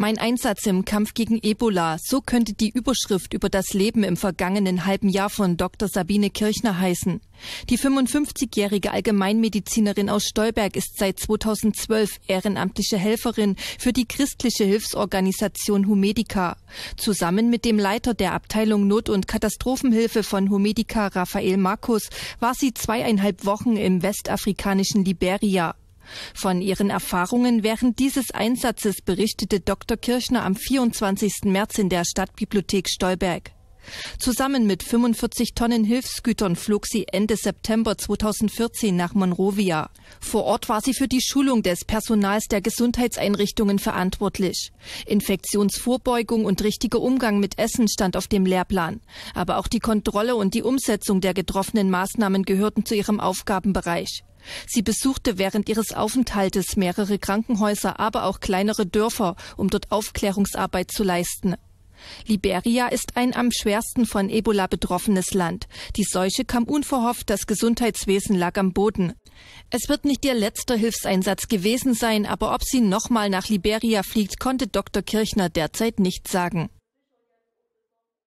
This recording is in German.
Mein Einsatz im Kampf gegen Ebola, so könnte die Überschrift über das Leben im vergangenen halben Jahr von Dr. Sabine Kirchner heißen. Die 55-jährige Allgemeinmedizinerin aus Stolberg ist seit 2012 ehrenamtliche Helferin für die christliche Hilfsorganisation Humedica. Zusammen mit dem Leiter der Abteilung Not- und Katastrophenhilfe von Humedica, Raphael Markus, war sie zweieinhalb Wochen im westafrikanischen Liberia. Von ihren Erfahrungen während dieses Einsatzes berichtete Dr. Kirchner am 24. März in der Stadtbibliothek Stolberg. Zusammen mit 45 Tonnen Hilfsgütern flog sie Ende September 2014 nach Monrovia. Vor Ort war sie für die Schulung des Personals der Gesundheitseinrichtungen verantwortlich. Infektionsvorbeugung und richtiger Umgang mit Essen stand auf dem Lehrplan. Aber auch die Kontrolle und die Umsetzung der getroffenen Maßnahmen gehörten zu ihrem Aufgabenbereich. Sie besuchte während ihres Aufenthaltes mehrere Krankenhäuser, aber auch kleinere Dörfer, um dort Aufklärungsarbeit zu leisten. Liberia ist ein am schwersten von Ebola betroffenes Land. Die Seuche kam unverhofft, das Gesundheitswesen lag am Boden. Es wird nicht ihr letzter Hilfseinsatz gewesen sein, aber ob sie nochmal nach Liberia fliegt, konnte Dr. Kirchner derzeit nicht sagen.